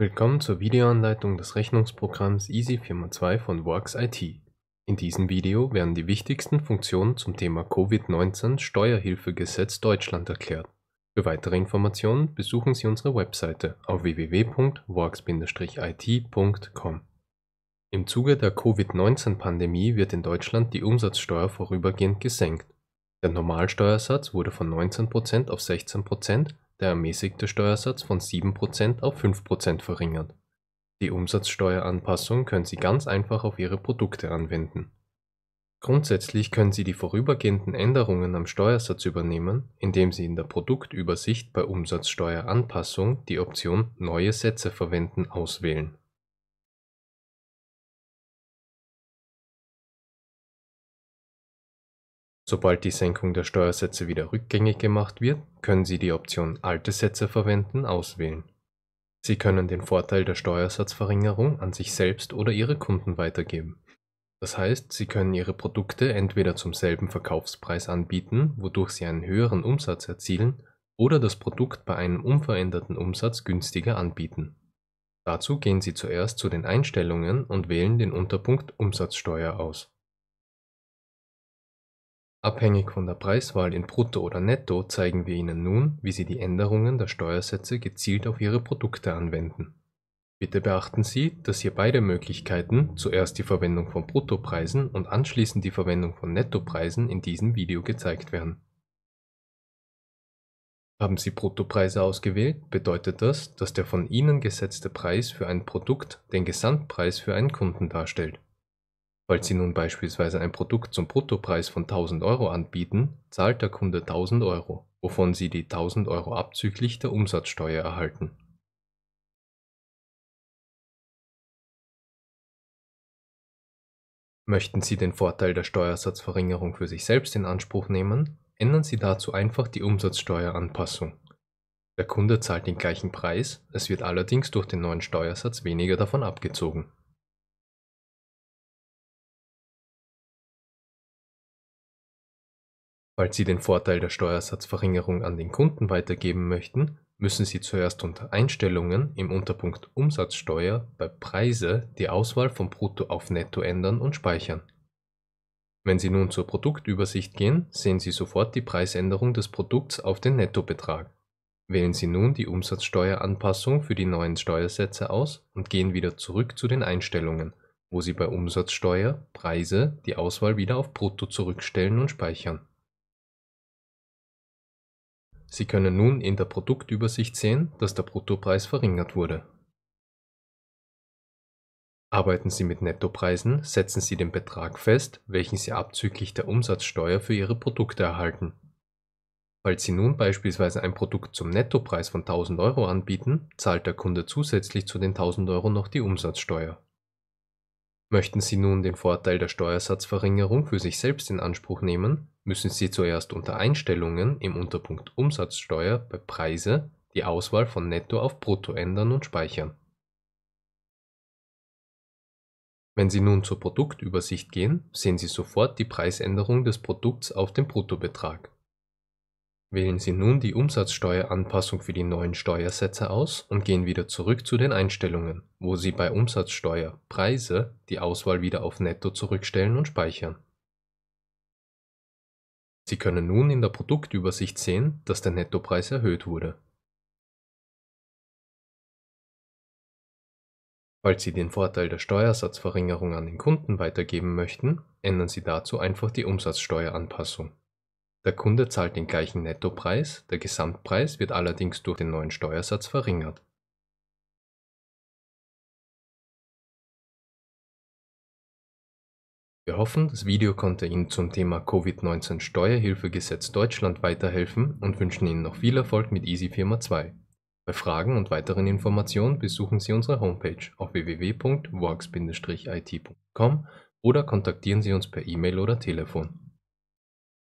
Willkommen zur Videoanleitung des Rechnungsprogramms Easy 4x2 von Works IT. In diesem Video werden die wichtigsten Funktionen zum Thema Covid-19 Steuerhilfegesetz Deutschland erklärt. Für weitere Informationen besuchen Sie unsere Webseite auf www.works-it.com. Im Zuge der Covid-19-Pandemie wird in Deutschland die Umsatzsteuer vorübergehend gesenkt. Der Normalsteuersatz wurde von 19% auf 16% der ermäßigte Steuersatz von 7% auf 5% verringert. Die Umsatzsteueranpassung können Sie ganz einfach auf Ihre Produkte anwenden. Grundsätzlich können Sie die vorübergehenden Änderungen am Steuersatz übernehmen, indem Sie in der Produktübersicht bei Umsatzsteueranpassung die Option Neue Sätze verwenden auswählen Sobald die Senkung der Steuersätze wieder rückgängig gemacht wird, können Sie die Option Alte Sätze verwenden auswählen. Sie können den Vorteil der Steuersatzverringerung an sich selbst oder Ihre Kunden weitergeben. Das heißt, Sie können Ihre Produkte entweder zum selben Verkaufspreis anbieten, wodurch Sie einen höheren Umsatz erzielen, oder das Produkt bei einem unveränderten Umsatz günstiger anbieten. Dazu gehen Sie zuerst zu den Einstellungen und wählen den Unterpunkt Umsatzsteuer aus. Abhängig von der Preiswahl in Brutto oder Netto zeigen wir Ihnen nun, wie Sie die Änderungen der Steuersätze gezielt auf Ihre Produkte anwenden. Bitte beachten Sie, dass hier beide Möglichkeiten, zuerst die Verwendung von Bruttopreisen und anschließend die Verwendung von Nettopreisen in diesem Video gezeigt werden. Haben Sie Bruttopreise ausgewählt, bedeutet das, dass der von Ihnen gesetzte Preis für ein Produkt den Gesamtpreis für einen Kunden darstellt Falls Sie nun beispielsweise ein Produkt zum Bruttopreis von 1000 Euro anbieten, zahlt der Kunde 1000 Euro, wovon Sie die 1000 Euro abzüglich der Umsatzsteuer erhalten. Möchten Sie den Vorteil der Steuersatzverringerung für sich selbst in Anspruch nehmen, ändern Sie dazu einfach die Umsatzsteueranpassung. Der Kunde zahlt den gleichen Preis, es wird allerdings durch den neuen Steuersatz weniger davon abgezogen. Falls Sie den Vorteil der Steuersatzverringerung an den Kunden weitergeben möchten, müssen Sie zuerst unter Einstellungen im Unterpunkt Umsatzsteuer bei Preise die Auswahl von Brutto auf Netto ändern und speichern. Wenn Sie nun zur Produktübersicht gehen, sehen Sie sofort die Preisänderung des Produkts auf den Nettobetrag. Wählen Sie nun die Umsatzsteueranpassung für die neuen Steuersätze aus und gehen wieder zurück zu den Einstellungen, wo Sie bei Umsatzsteuer, Preise die Auswahl wieder auf Brutto zurückstellen und speichern. Sie können nun in der Produktübersicht sehen, dass der Bruttopreis verringert wurde. Arbeiten Sie mit Nettopreisen, setzen Sie den Betrag fest, welchen Sie abzüglich der Umsatzsteuer für Ihre Produkte erhalten. Falls Sie nun beispielsweise ein Produkt zum Nettopreis von 1000 Euro anbieten, zahlt der Kunde zusätzlich zu den 1000 Euro noch die Umsatzsteuer. Möchten Sie nun den Vorteil der Steuersatzverringerung für sich selbst in Anspruch nehmen, müssen Sie zuerst unter Einstellungen im Unterpunkt Umsatzsteuer bei Preise die Auswahl von Netto auf Brutto ändern und speichern. Wenn Sie nun zur Produktübersicht gehen, sehen Sie sofort die Preisänderung des Produkts auf den Bruttobetrag. Wählen Sie nun die Umsatzsteueranpassung für die neuen Steuersätze aus und gehen wieder zurück zu den Einstellungen, wo Sie bei Umsatzsteuer Preise die Auswahl wieder auf Netto zurückstellen und speichern. Sie können nun in der Produktübersicht sehen, dass der Nettopreis erhöht wurde. Falls Sie den Vorteil der Steuersatzverringerung an den Kunden weitergeben möchten, ändern Sie dazu einfach die Umsatzsteueranpassung. Der Kunde zahlt den gleichen Nettopreis, der Gesamtpreis wird allerdings durch den neuen Steuersatz verringert. Wir hoffen, das Video konnte Ihnen zum Thema Covid-19 Steuerhilfegesetz Deutschland weiterhelfen und wünschen Ihnen noch viel Erfolg mit Easy Firma 2. Bei Fragen und weiteren Informationen besuchen Sie unsere Homepage auf www.works-it.com oder kontaktieren Sie uns per E-Mail oder Telefon.